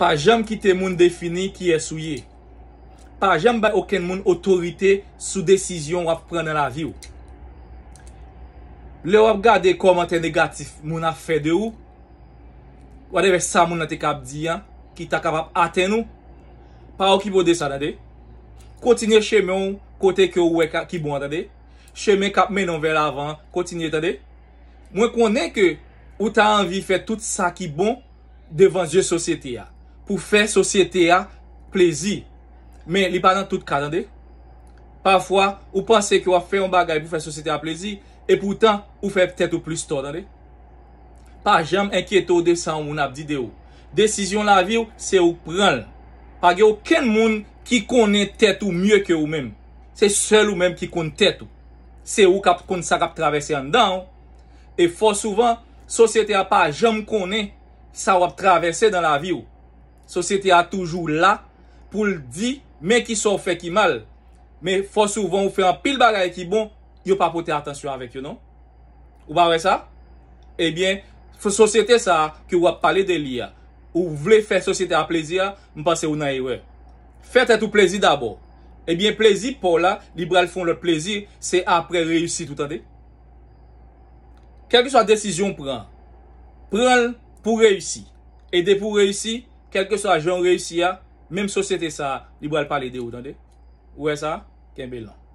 Pa jem ki te moun defini ki esou ye. Pa jem bay oken moun otorite sou desisyon wap prene la vi ou. Le wap gade koman ten negatif moun ap fede ou. Wade ve sa moun nati kap diyan ki ta kap ap aten ou. Pa ou ki bo de sa da de. Kontine cheme ou kote ki ou weka ki bon da de. Cheme kap menon vel avan kontine ta de. Mwen konen ke ou ta anvi fe tout sa ki bon devan je sosyete ya. pou fè sosyete a plezi. Men li pa nan tout kad, an de. Parfwa, ou panse ki wap fè yon bagay pou fè sosyete a plezi, e poutan, ou fè ptèt ou plis to, an de. Pa jem enkyeto de san ou moun ap di de ou. Desisyon la vi ou, se ou pran l. Pa ge ou ken moun ki konen tèt ou myè ke ou men. Se sel ou men ki konen tèt ou. Se ou konen sa kap travese an dan ou. E fò souvan, sosyete a pa jem konen sa wap travese dan la vi ou. Sosyete a toujou la pou l di men ki sou fè ki mal. Men fò souvan ou fè an pil bagay ki bon, yo pa pote atensyon avèk yo nan. Ou ba wè sa? Ebyen, fò sosyete sa ki ou wap pale deli ya. Ou wè fè sosyete a plezi ya, mpase ou nan e wè. Fè tè tou plezi dabò. Ebyen plezi pou la, librel fòn lè plezi, se apre reyusi tout an de. Kèk sou a desisyon pren? Pren pou reyusi. E de pou reyusi, Kelke swa, joun reysi ya, mem sosete sa, libo al pale de ou, dande. Ouwe sa, ken belan.